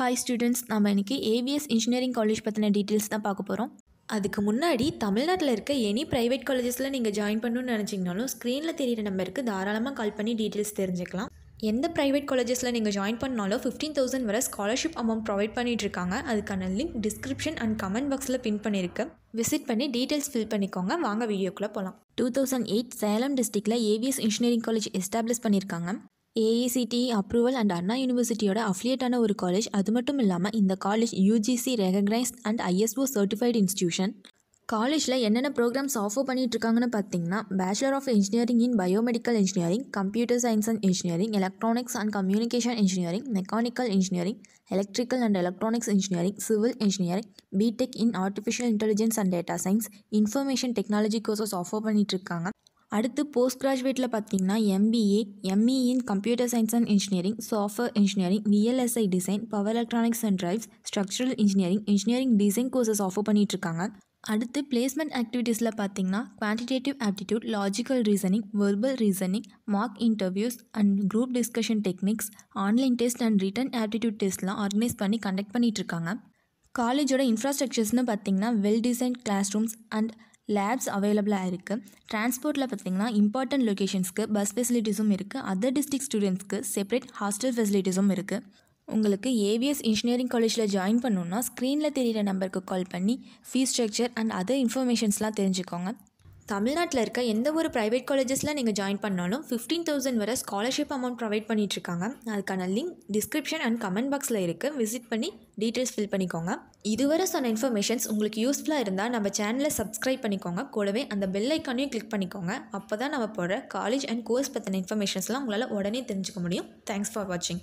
hi students நம்ம இன்றைக்கி AVS engineering college பற்றின டீட்டெயில்ஸ் தான் பார்க்க போகிறோம் அதுக்கு முன்னாடி தமிழ்நாட்டில் இருக்க எனி ப்ரைவேட் காலேஜஸில் நீங்கள் ஜாயின் பண்ணணும்னு நினச்சிங்கனாலும் ஸ்க்ரீனில் தெரியிற நம்பருக்கு தாராளமாக கால் பண்ணி டீட்டெயில்ஸ் தெரிஞ்சுக்கலாம் எந்த ப்ரைவேட் காலேஜஸில் நீங்கள் ஜாயின் பண்ணாலும் ஃபிஃப்டீன் தௌசண்ட் வரை ஸ்காலர்ஷிப் அமௌண்ட் ப்ரொவைட் பண்ணிகிட்ருக்காங்க அதுக்கான லிங்க் டிஸ்கிரிப்ஷன் அண்ட் கமெண்ட் பாக்ஸில் பின் பண்ணியிருக்கு விசிட் பண்ணி டீட்டெயில்ஸ் ஃபில் பண்ணிக்கோங்க வாங்க வீடியோக்குள்ளே போகலாம் டூ தௌசண்ட் எயிட் சேலம் டிஸ்ட்ரிக்டில் ஏவிஎஸ் இன்ஜினியரிங் காலேஜ் எஸ்டாப்ளிஷ் பண்ணியிருக்காங்க ஏஐசிடிஇ அப்ரூவல் அண்ட் அண்ணா யூனிவர்சிட்டியோட அஃப்லியேட்டான ஒரு காலேஜ் அது மட்டும் இல்லாமல் இந்த college UGC recognised and ISO certified institution காலேஜில் என்னென்ன ப்ரோக்ராம்ஸ் ஆஃபர் பண்ணிகிட்ருக்காங்கன்னு பார்த்தீங்கன்னா bachelor of engineering in biomedical engineering computer science and engineering electronics and communication engineering mechanical engineering electrical and electronics engineering civil engineering BTech in artificial intelligence and data science information technology courses offer பண்ணிகிட்ருக்காங்க அடுத்து post கிராஜுவேட்டில் பார்த்தீங்கன்னா MBA ME in computer science and engineering software engineering VLSI design power electronics and drives structural engineering engineering design courses offer இருக்காங்க அடுத்து placement ஆக்டிவிட்டீஸில் பார்த்தீங்கன்னா quantitative aptitude logical reasoning verbal reasoning mark interviews and group discussion techniques online test and written aptitude டெஸ்ட்லாம் organise பண்ணி conduct இருக்காங்க காலேஜோட இன்ஃப்ராஸ்ட்ரக்சர்ஸ்னு பார்த்தீங்கன்னா well design class rooms and labs அவைலபிளாக இருக்குது டிரான்ஸ்போர்ட்டில் பார்த்தீங்கன்னா இம்பார்ட்டண்ட் லொக்கேஷன்ஸ்க்கு பஸ் ஃபெசிலிட்டிஸும் இருக்குது அதர் டிஸ்ட்ரிக்ட் ஸ்டூடெண்ட்ஸ்க்கு செப்பரேட் ஹாஸ்டல் ஃபெசிலிட்டிஸும் இருக்குது உங்களுக்கு ஏவிஎஸ் இன்ஜினியரிங் காலேஜில் ஜாயின் பண்ணணுன்னா ஸ்க்ரீனில் தெரிகிற நம்பருக்கு கால் பண்ணி ஃபீஸ் ஸ்ட்ரக்சர் அண்ட் அதர் இன்ஃபர்மேஷன்ஸ்லாம் தெரிஞ்சுக்கோங்க தமிழ்நாட்டில் இருக்க எந்த ஒரு ப்ரைவேட் காலேஜஸில் நீங்கள் ஜாயின் பண்ணாலும் ஃபிஃப்டீன் தௌசண்ட் வரை ஸ்காலர்ஷிப் அமௌண்ட் ப்ரொவைட் பண்ணிகிட்ருக்காங்க அதுக்கான லிங்க் டிஸ்கிரிப்ஷன் அண்ட் கமெண்ட் பாக்ஸில் இருக்குது விசிட் பண்ணி டீட்டெயில்ஸ் ஃபில் பண்ணிக்கோங்க இதுவரை சொன்ன இன்ஃபர்மேஷன்ஸ் உங்களுக்கு யூஸ்ஃபுல்லாக இருந்தால் நம்ம சேனலை சப்ஸ்கிரைப் பண்ணிக்கோங்க கூடவே அந்த பெல் ஐக்கானையும் கிளிக் பண்ணிக்கோங்க அப்போ தான் நம்ம போடுற காலேஜ் அண்ட் கோர்ஸ் பற்றின இன்ஃபர்மேஷன்ஸ்லாம் உங்களால் உடனே தெரிஞ்சுக்க முடியும் தேங்க்ஸ் ஃபார் வாட்சிங்